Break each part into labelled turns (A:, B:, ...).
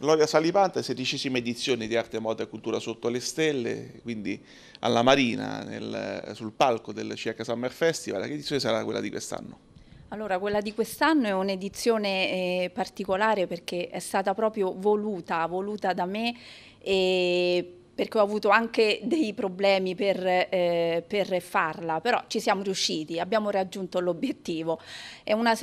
A: Gloria Salipante, sedicesima edizione di Arte, Moda e Cultura sotto le stelle, quindi alla Marina, nel, sul palco del CH Summer Festival. Che edizione sarà quella di quest'anno? Allora, quella di quest'anno è un'edizione eh, particolare perché è stata proprio voluta, voluta da me e perché ho avuto anche dei problemi per, eh, per farla, però ci siamo riusciti, abbiamo raggiunto l'obiettivo.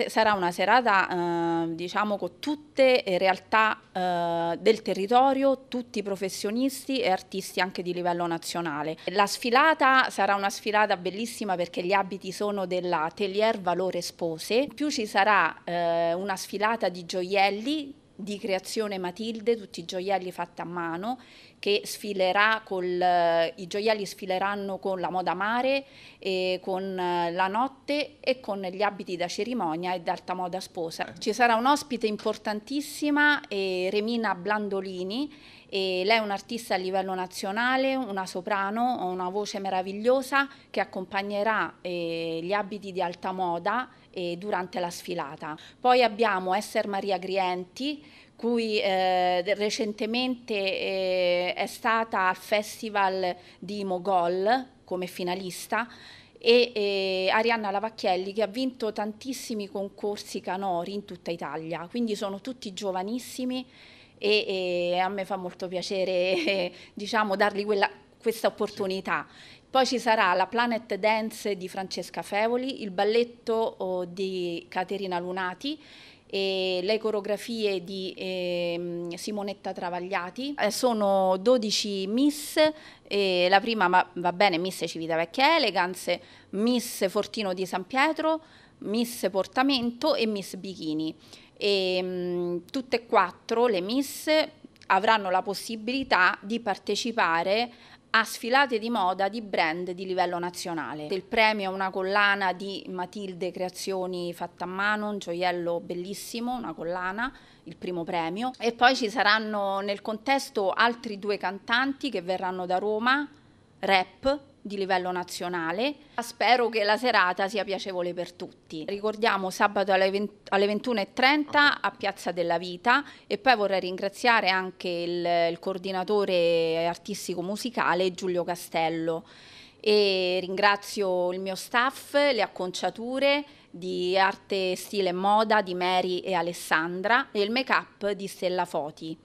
A: sarà una serata eh, diciamo con tutte le realtà eh, del territorio, tutti i professionisti e artisti anche di livello nazionale. La sfilata sarà una sfilata bellissima perché gli abiti sono della Telier Valore Spose, in più ci sarà eh, una sfilata di gioielli di creazione Matilde, tutti i gioielli fatti a mano, che sfilerà col, eh, i gioielli sfileranno con la moda mare, con eh, la notte e con gli abiti da cerimonia e d'alta moda sposa. Eh. Ci sarà un'ospite importantissima, Remina Blandolini, e lei è un'artista a livello nazionale, una soprano, una voce meravigliosa che accompagnerà eh, gli abiti di alta moda durante la sfilata. Poi abbiamo Esser Maria Grienti cui eh, recentemente eh, è stata al Festival di Mogol come finalista e eh, Arianna Lavacchielli che ha vinto tantissimi concorsi canori in tutta Italia, quindi sono tutti giovanissimi e, e a me fa molto piacere eh, diciamo, dargli quella, questa opportunità. Poi ci sarà la Planet Dance di Francesca Fevoli, il balletto oh, di Caterina Lunati e le coreografie di eh, Simonetta Travagliati. Eh, sono 12 miss, eh, la prima va, va bene, miss Civitavecchia Elegance, miss Fortino di San Pietro, miss Portamento e miss Bikini. E, ehm, mh, tutte e quattro le miss avranno la possibilità di partecipare a sfilate di moda di brand di livello nazionale. Il premio è una collana di Matilde Creazioni fatta a mano, un gioiello bellissimo, una collana, il primo premio. E poi ci saranno nel contesto altri due cantanti che verranno da Roma, rap di livello nazionale. Spero che la serata sia piacevole per tutti. Ricordiamo sabato alle, 21.30 a Piazza della Vita e poi vorrei ringraziare anche il, il coordinatore artistico musicale Giulio Castello e ringrazio il mio staff, le acconciature di arte, stile e moda di Mary e Alessandra e il make-up di Stella Foti.